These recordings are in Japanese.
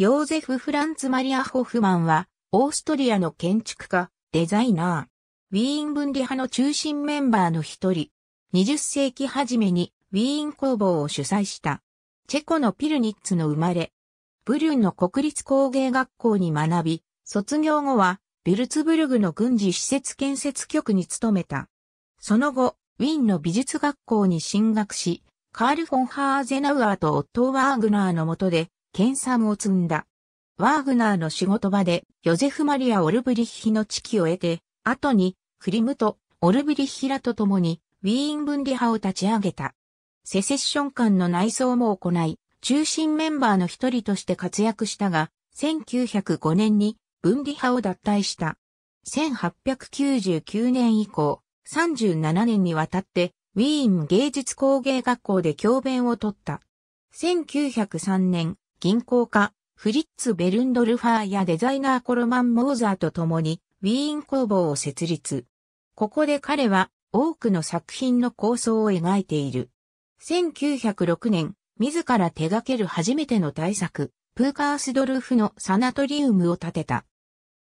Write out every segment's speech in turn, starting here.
ヨーゼフ・フランツ・マリア・ホフマンは、オーストリアの建築家、デザイナー、ウィーン分離派の中心メンバーの一人、20世紀初めにウィーン工房を主催した、チェコのピルニッツの生まれ、ブリュンの国立工芸学校に学び、卒業後は、ビルツブルグの軍事施設建設局に勤めた。その後、ウィーンの美術学校に進学し、カール・フォン・ハーゼナウアーとオットー・ワーグナーの下で、研鑽を積んだ。ワーグナーの仕事場で、ヨゼフ・マリア・オルブリッヒの知己を得て、後に、クリムとオルブリッヒらと共に、ウィーン分離派を立ち上げた。セセッション間の内装も行い、中心メンバーの一人として活躍したが、1905年に分離派を脱退した。1899年以降、37年にわたって、ウィーン芸術工芸学校で教鞭を取った。1903年、銀行家、フリッツ・ベルンドルファーやデザイナーコロマン・モーザーと共にウィーン工房を設立。ここで彼は多くの作品の構想を描いている。1906年、自ら手掛ける初めての大作、プーカースドルフのサナトリウムを建てた。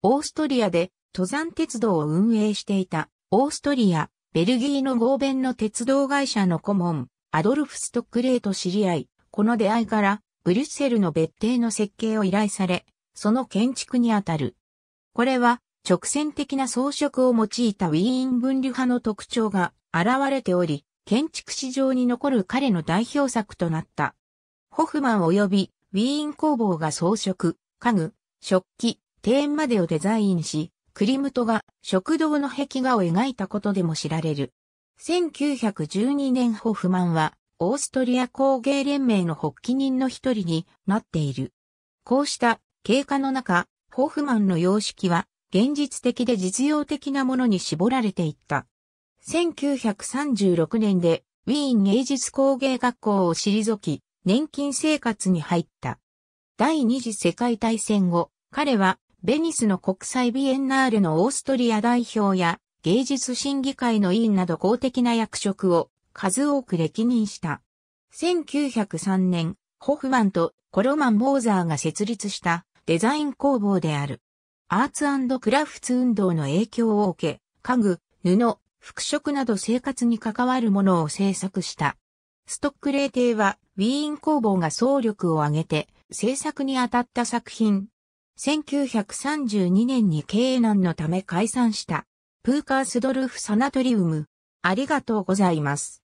オーストリアで登山鉄道を運営していたオーストリア、ベルギーの合弁の鉄道会社の顧問、アドルフ・ストックレーと知り合い、この出会いからブリュッセルの別邸の設計を依頼され、その建築にあたる。これは直線的な装飾を用いたウィーン分離派の特徴が現れており、建築史上に残る彼の代表作となった。ホフマン及びウィーン工房が装飾、家具、食器、庭園までをデザインし、クリムトが食堂の壁画を描いたことでも知られる。1912年ホフマンはオーストリア工芸連盟の発起人の一人になっている。こうした経過の中、ホフマンの様式は現実的で実用的なものに絞られていった。1936年でウィーン芸術工芸学校を退き、年金生活に入った。第二次世界大戦後、彼はベニスの国際ビエンナーレのオーストリア代表や芸術審議会の委員など公的な役職を数多く歴任した。1903年、ホフマンとコロマン・モーザーが設立したデザイン工房である。アーツクラフツ運動の影響を受け、家具、布、服飾など生活に関わるものを制作した。ストックレーーはウィーン工房が総力を挙げて制作に当たった作品。1932年に経営難のため解散した。プーカースドルフサナトリウム。ありがとうございます。